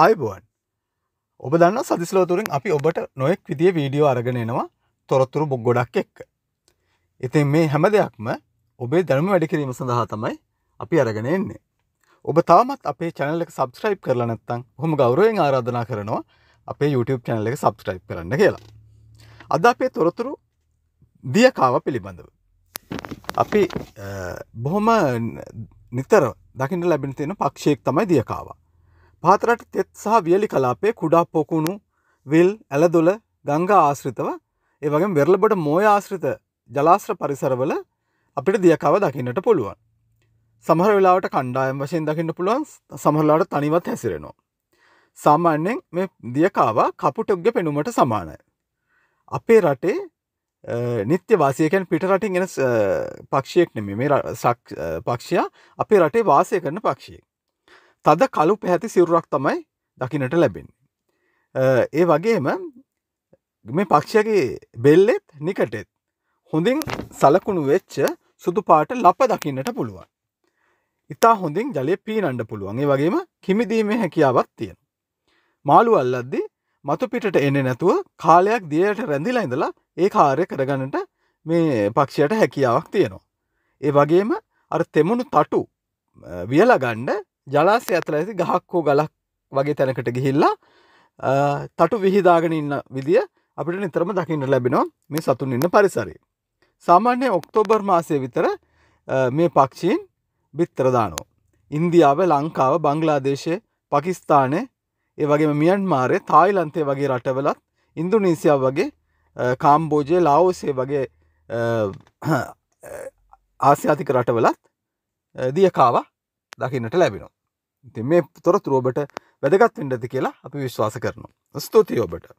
ආයබුවන් ඔබ දන්න සදිස්ලෝතුරින් අපි ඔබට නොයෙක් විදිිය වීඩියෝ අරගෙනනවා තොරොත්තුරු බොක් ගොඩක් එක්ක ඉතින් මේ හැම දෙයක්ම ඔබේ දැනුම වැඩිකිරීම සඳහා තමයි අපි අරගෙන එන්නේ ඔබ තාමත් අපේ චැනල එක සබස්ක්‍රයිප් කරලනත්තං හොම ගෞරුවෙන් ආරාධනා කරනවා අපේ YouTube චැනල එක සබස්ක්‍රයිප් කරන්න කියලා අද අපේ තොරතුරු දියකාව පිළිබඳව අපි බොහොම නිතර දකිට ලැබෙන තියෙන පක්ෂයෙක් තමයි දියකාවා පහතරට තෙත් සහ වියලි කලාපේ කුඩා පොකුණු විල් ඇලදොල ගංගා ආශ්‍රිතව ඒවගේ වෙරලබට මෝය ආශ්‍රිත ජලාශ්‍ර පරිසරවල අපිට දියකව දකින්නට පුළුවන්. සමහර වෙලාට කණ්ඩායම් වශයෙන් දකින්න පුළුවන් සමහරලාට තනිවත් හැසිරෙනවා. සාමාන්‍යෙන් මේ දියකාවා කපුටක්ග පෙනුමට සමානයි. අපේ රටේ නිත්‍ය වාසයකෙන් පිට රටින් එෙන පක්ෂයෙක් නෙමේ මේ පක්ෂයා අපේ රටේ වාසය කරන පක්ෂයෙක්. තද කලු පැහැති සිරුරක් තමයි දකිනට ලැබෙන්නේ. ඒ වගේම මේ පක්ෂගේ බෙල්ලෙත් නිකටෙත් හොඳින් සලකුණු වෙච්ච සුදු පාට ලප දකින්නට පුළුවන්. ඉතා හොඳින් ජලය පීනන්ඩ පුළුවන් ඒ වගේම කිමිදීමේ හැකියාවක් තියෙන. මාළු අල්ලද්දි මතුපිට එන්නේ නැතුව කාලයක් දියට රැඳිලා ඉඳලා ඒ කාර්ය කරගන්නට මේ පක්ෂයට හැකියාවක් තියෙනවා. ඒ වගේම අර තෙමුණු තටු වියලගණ්ඩ ජලාසය ඇතල ඇති ගහක් හෝ ගලක් වගේ තැනකට ගිහිල්ලා තටු විහිදාගෙන ඉන්න විදිිය අපිට නිතරම දකින්න ලැබෙනවා මේ සතුන් ඉන්න පරිසරි. සාමාන්‍ය ඔක්තෝබර් මාසය විතර මේ පක්ෂීන් බිත්තරදානෝ. ඉන්දියාව ලංකාව බංගලාදේශය පකිස්ථානය ඒ වගේ මියන් මාරය තායිලන්තය වගේ රටවලත් ඉන්දුනීසියාව වගේ කාම්බෝජය ලාවෝසේ වගේ ආසියාතික රටවලත් දියකාවා දකින්නට ලැබෙනවා. ඉතින් මේ තොරතුරුවබට වැදගත් වෙන්ඩති කියලා අපි විශ්වාස කරනවා. ස්තුතියි ඔබට